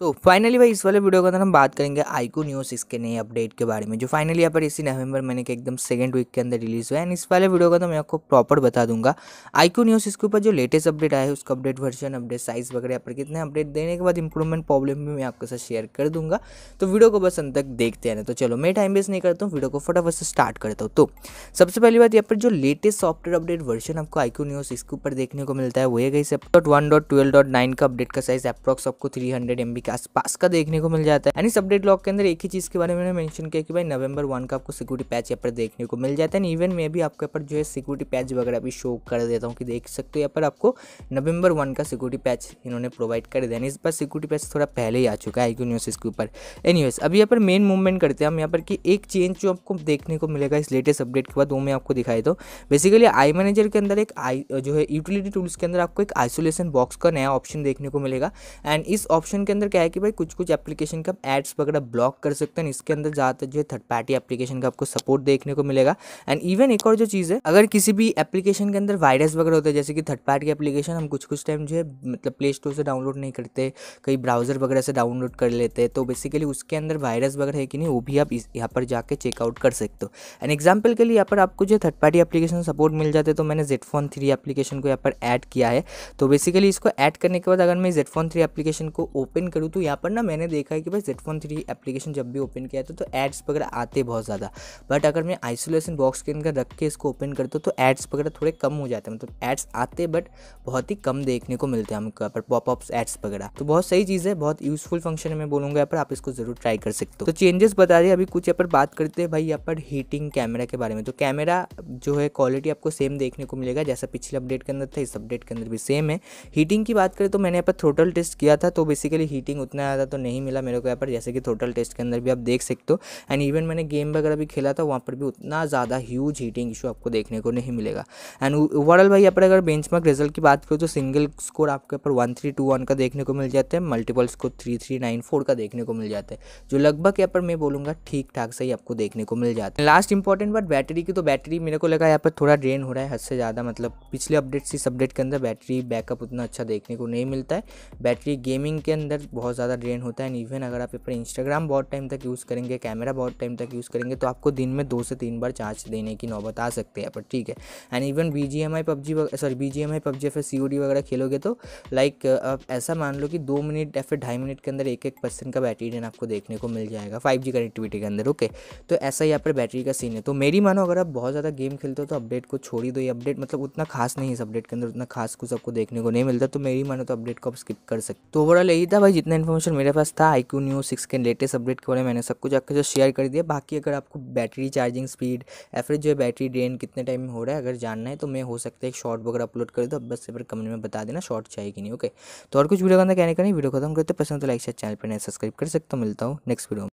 तो फाइनली भाई इस वाले वीडियो के अंदर हम बात करेंगे आईकू न्यूज सिक्स के नए अपडेट के बारे में जो फाइनली यहाँ पर इसी नवंबर महीने के एकदम सेकंड वीक के अंदर रिलीज़ हुआ है एंड इस वाले वीडियो का तो मैं आपको प्रॉपर बता दूंगा आईकू न्यूज सिक्स के ऊपर जो लेटेस्ट अपडेट आया है उसका अपडेट वर्जन अपडेट साइज वगैरह यहाँ पर कितने अपडेट देने के बाद इंप्रूवमेंट प्रॉब्लम भी मैं आपके साथ शेयर कर दूंगा तो वीडियो को बस अंत तक देखते रहना तो चलो मैं टाइम वेस्ट नहीं करता हूँ वीडियो को फटाफट से स्टार्ट करता हूँ तो सबसे पहली बात यहाँ पर जो लेटेस्ट सॉफ्टवेयर अपडेट वर्जन आपको आईकू न्यूज सिक्स के ऊपर देखने को मिलता है वो है गई से one dot twelve dot nine का अपडेट का साइज अप्रॉक्स आपको थ्री हंड्रेड एम बी के आसपास का देखने को मिल जाता है एंड इस अपडेट लॉक के अंदर एक ही चीज के बारे में मैंशन किया कि भाई नवंबर वन का आपको सिक्योरिटी पैच यहाँ पर देखने को मिल जाता है इवन में भी आपके पर जो है सिक्योरिटी पैच वगैरह भी शो कर देता हूँ कि देख सकते हो यहाँ पर आपको नवंबर वन का सिक्योरिटी पैच इन्होंने प्रोवाइड कर दिया इस बार सिक्योरिटी पैच थोड़ा पहले ही आ चुका है आईक्यू न्यूज इसके ऊपर एनी अभी यहाँ पर मेन मूवमेंट करते हैं हम यहाँ पर कि एक चेंज जो आपको देखने को मिलेगा इस लेटेस्ट अपडेट के बाद वो मैं आपको दिखाई दो बेसिकली आई मैनेजर के अंदर एक आई जो है यूटिलिटी टूल्स के अंदर आपको एक आइसोलेशन बॉक्स का नया ऑप्शन देखने को मिलेगा एंड इस ऑप्शन के अंदर क्या है कि भाई कुछ कुछ एप्लीकेशन का एड्स वगैरह ब्लॉक कर सकते हैं इसके अंदर ज़्यादातर जो है थर्ड पार्टी एप्लीकेशन का आपको सपोर्ट देखने को मिलेगा एंड इवन एक और जो चीज़ है अगर किसी भी एप्लीकेशन के अंदर वायरस वगैरह होता है जैसे कि थर्ड पार्टी एप्लीकेशन हम कुछ कुछ टाइम जो है मतलब प्ले स्टोर से डाउनलोड नहीं करते कई ब्राउजर वगैरह से डाउनलोड कर लेते हैं तो बेसिकली उसके अंदर वायरस वगैरह है कि नहीं वो भी आप यहाँ पर जाकर चेकआउट कर सकते हो एंड एग्जाम्पल के लिए यहाँ पर आपको जो थर्ड पार्टी एप्लीकेशन सपोर्ट मिल जाते तो मैंने जेटफोन थ्री एप्लीकेशन को यहाँ पर ऐड किया है तो बेसिकली इसको ऐड करने के बाद अगर मैं जेटफोन थ्री एप्लीकेशन को ओपन करूँ करूँ तो यहाँ पर ना मैंने देखा है कि भाई जेड थ्री एप्लीकेशन जब भी ओपन किया था तो एड्स तो वगैरह आते बहुत ज़्यादा बट अगर मैं आइसोलेशन बॉक्स के अंदर रख के इसको ओपन करता हूँ तो एड्स वगैरह थोड़े कम हो जाते हैं मतलब एड्स आते बट बहुत ही कम देखने को मिलते हैं हमको यहाँ पर पॉपअप्स एड्स वगैरह तो बहुत सही चीज़ है बहुत यूजफुल फंक्शन है मैं बोलूँगा यहाँ पर आप इसको ज़रूर ट्राई कर सकते हो तो चेंजेस बता दिए अभी कुछ यहाँ पर बात करते हैं भाई यहाँ पर हीटिंग कैमरा के बारे में तो कैमरा जो है क्वालिटी आपको सेम देखने को मिलेगा जैसा पिछले अपडेट के अंदर था इस अपडेट के अंदर भी सेम है हीटिंग की बात करें तो मैंने यहाँ पर थ्रोटल टेस्ट किया था तो बेसिकली हीटिंग रेटिंग उतना ज़्यादा तो नहीं मिला मेरे को यहाँ पर जैसे कि टोटल टेस्ट के अंदर भी आप देख सकते हो एंड इवन मैंने गेम वगैरह भी खेला था वहाँ पर भी उतना ज़्यादा ह्यूज हीटिंग इशू आपको देखने को नहीं मिलेगा एंड ओवरऑल भाई यहाँ पर अगर बेंच रिजल्ट की बात करो तो सिंगल स्कोर आपके ऊपर वन थ्री टू वन का देखने को मिल जाता है multiple score three three nine four का देखने को मिल जाता है जो लगभग यहाँ पर मैं बोलूँगा ठीक ठाक से ही आपको देखने को मिल जाता है लास्ट इंपॉर्टेंट बात बैटरी की तो बैटरी मेरे को लगा यहाँ पर थोड़ा ड्रेन हो रहा है हद से ज़्यादा मतलब पिछले अपडेट्स इस अपडेट के अंदर बैटरी बैकअप उतना अच्छा देखने को नहीं मिलता है बैटरी गेमिंग के अंदर बहुत बहुत ज़्यादा ड्रेन होता है एंड इवन अगर आप अपने इंस्टाग्राम बहुत टाइम तक यूज़ करेंगे कैमरा बहुत टाइम तक यूज़ करेंगे तो आपको दिन में दो से तीन बार चार्ज देने की नौबत आ सकती है पर ठीक है and even B G M I PUBG sorry B G M I PUBG फिर सी ओ डी वगैरह खेलोगे तो लाइक आप ऐसा मान लो कि दो मिनट या फिर ढाई मिनट के अंदर एक एक परसेंट का बैटरी ड्रेन आपको देखने को मिल जाएगा फाइव जी कनेक्टिविटी के अंदर ओके तो ऐसा यहाँ पर बैटरी का सीन है तो मेरी मानो अगर आप बहुत ज़्यादा गेम खेलते हो तो अपडेट को छोड़ ही दो ये अपडेट मतलब उतना खास नहीं इस अपडेट के अंदर उतना खास कुछ आपको देखने को नहीं मिलता तो मेरी मानो तो अपडेट को आप स्किप कर सकते तो ओवरऑल यही था भाई जितने इन्फॉर्मेशन मेरे पास था आई क्यू न्यूज़ सिक्स के लेटेस्ट अपडेट के बारे में मैंने सब कुछ आपके साथ शेयर कर दिया बाकी अगर आपको बैटरी चार्जिंग स्पीड फिर जो है बैटरी ड्रेन कितने टाइम में हो रहा है अगर जानना है तो मैं हो सकता है एक शॉर्ट वगैरह अपलोड कर दो बस फिर कमेंट में बता देना शॉर्ट चाहिए कि नहीं ओके तो और कुछ वीडियो का कहने का नहीं वीडियो खत्म करते पसंद तो लाइक शेयर चैनल पर नहीं सब्सक्राइब कर सकते मिलता हूँ नेक्स्ट वीडियो